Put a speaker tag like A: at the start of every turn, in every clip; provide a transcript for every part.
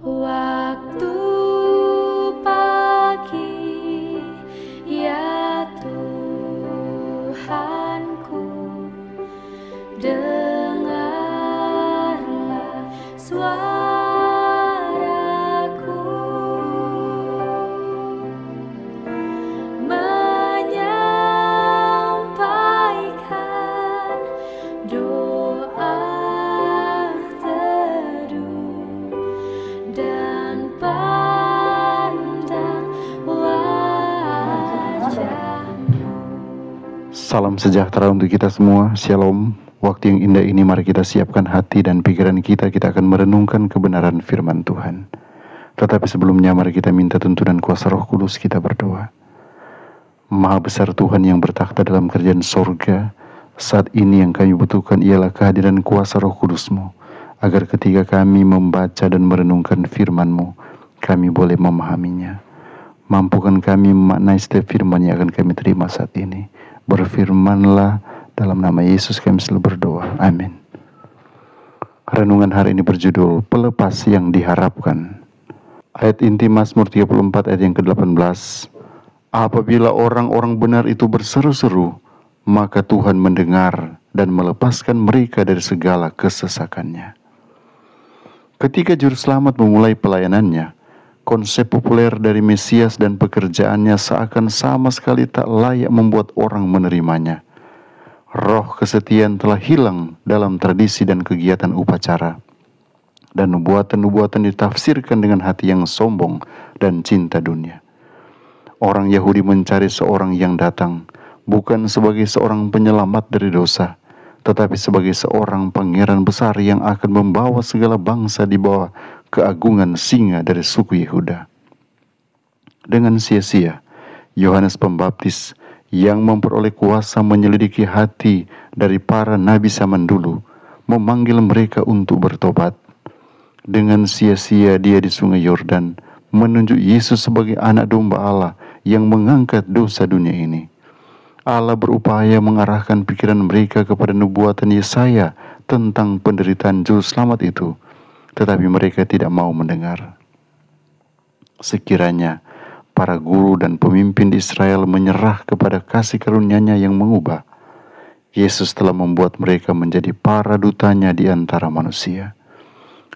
A: Waktu pagi ya Tuhanku. Salam sejahtera untuk kita semua. Shalom. Waktu yang indah ini mari kita siapkan hati dan pikiran kita. Kita akan merenungkan kebenaran firman Tuhan. Tetapi sebelumnya mari kita minta tuntunan kuasa roh kudus kita berdoa. Maha besar Tuhan yang bertakhta dalam kerjaan sorga. Saat ini yang kami butuhkan ialah kehadiran kuasa roh kudusmu. Agar ketika kami membaca dan merenungkan firmanmu, kami boleh memahaminya. Mampukan kami memaknai setiap firman yang akan kami terima saat ini berfirmanlah dalam nama Yesus kami selalu berdoa. Amin. Renungan hari ini berjudul Pelepas yang diharapkan. Ayat inti Mazmur 34 ayat yang ke-18. Apabila orang-orang benar itu berseru-seru, maka Tuhan mendengar dan melepaskan mereka dari segala kesesakannya. Ketika juru selamat memulai pelayanannya, konsep populer dari Mesias dan pekerjaannya seakan sama sekali tak layak membuat orang menerimanya. Roh kesetiaan telah hilang dalam tradisi dan kegiatan upacara. Dan nubuatan-nubuatan ditafsirkan dengan hati yang sombong dan cinta dunia. Orang Yahudi mencari seorang yang datang, bukan sebagai seorang penyelamat dari dosa, tetapi sebagai seorang pangeran besar yang akan membawa segala bangsa di bawah keagungan singa dari suku Yehuda. Dengan sia-sia, Yohanes Pembaptis yang memperoleh kuasa menyelidiki hati dari para nabi zaman dulu, memanggil mereka untuk bertobat. Dengan sia-sia dia di sungai Yordan, menunjuk Yesus sebagai anak domba Allah yang mengangkat dosa dunia ini. Allah berupaya mengarahkan pikiran mereka kepada nubuatan Yesaya tentang penderitaan juru selamat itu tetapi mereka tidak mau mendengar. Sekiranya para guru dan pemimpin Israel menyerah kepada kasih karunia-Nya yang mengubah, Yesus telah membuat mereka menjadi para dutanya di antara manusia.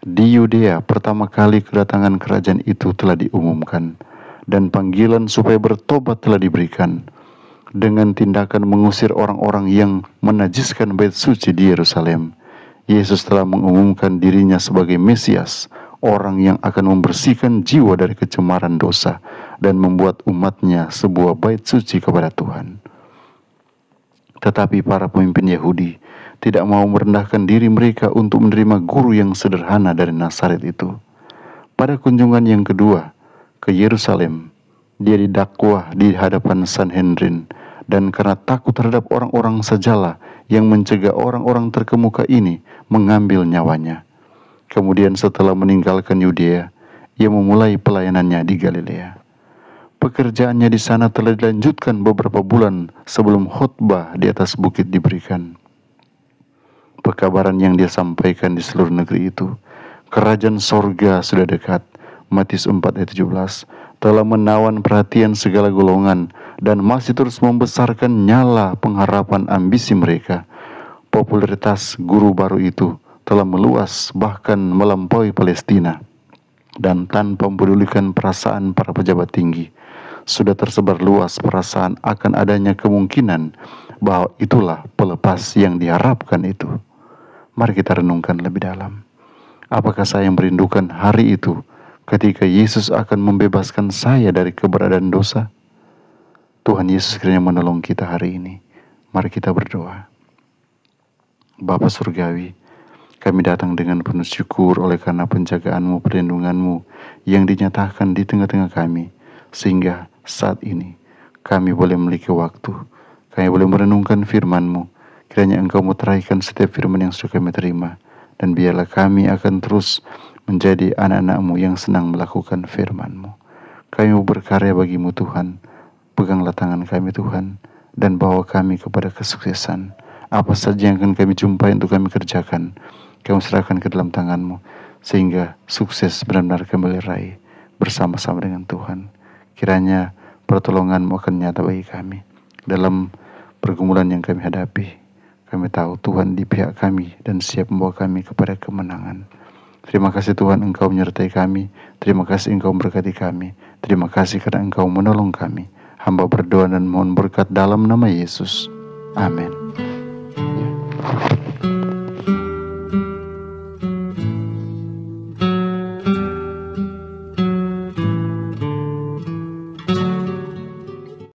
A: Di Yudea, pertama kali kedatangan kerajaan itu telah diumumkan, dan panggilan supaya bertobat telah diberikan dengan tindakan mengusir orang-orang yang menajiskan bait suci di Yerusalem Yesus telah mengumumkan dirinya sebagai Mesias, orang yang akan membersihkan jiwa dari kecemaran dosa dan membuat umatnya sebuah bait suci kepada Tuhan. Tetapi para pemimpin Yahudi tidak mau merendahkan diri mereka untuk menerima guru yang sederhana dari Nasaret itu. Pada kunjungan yang kedua ke Yerusalem, dia didakwah di hadapan Sanhedrin dan karena takut terhadap orang-orang sejala yang mencegah orang-orang terkemuka ini mengambil nyawanya. Kemudian setelah meninggalkan Yudea, ia memulai pelayanannya di Galilea. Pekerjaannya di sana telah dilanjutkan beberapa bulan sebelum khutbah di atas bukit diberikan. Pekabaran yang dia sampaikan di seluruh negeri itu, kerajaan sorga sudah dekat. Matius 4 ayat 17, telah menawan perhatian segala golongan dan masih terus membesarkan nyala pengharapan ambisi mereka. Popularitas guru baru itu telah meluas bahkan melampaui Palestina dan tanpa mempedulikan perasaan para pejabat tinggi. Sudah tersebar luas perasaan akan adanya kemungkinan bahwa itulah pelepas yang diharapkan itu. Mari kita renungkan lebih dalam. Apakah saya merindukan hari itu? ketika Yesus akan membebaskan saya dari keberadaan dosa, Tuhan Yesus kiranya menolong kita hari ini. Mari kita berdoa. Bapa Surgawi, kami datang dengan penuh syukur oleh karena penjagaanmu, perlindunganmu yang dinyatakan di tengah-tengah kami. Sehingga saat ini kami boleh memiliki waktu, kami boleh merenungkan firmanmu. Kiranya engkau muteraikan setiap firman yang sudah kami terima. Dan biarlah kami akan terus menjadi anak-anakmu yang senang melakukan firmanmu. Kami berkarya bagimu Tuhan, peganglah tangan kami Tuhan, dan bawa kami kepada kesuksesan. Apa saja yang akan kami jumpai untuk kami kerjakan, kami serahkan ke dalam tanganmu, sehingga sukses benar-benar kami raih bersama-sama dengan Tuhan. Kiranya pertolonganmu akan nyata bagi kami. Dalam pergumulan yang kami hadapi, kami tahu Tuhan di pihak kami dan siap membawa kami kepada kemenangan. Terima kasih Tuhan Engkau menyertai kami. Terima kasih Engkau memberkati kami. Terima kasih karena Engkau menolong kami. Hamba berdoa dan mohon berkat dalam nama Yesus. Amin.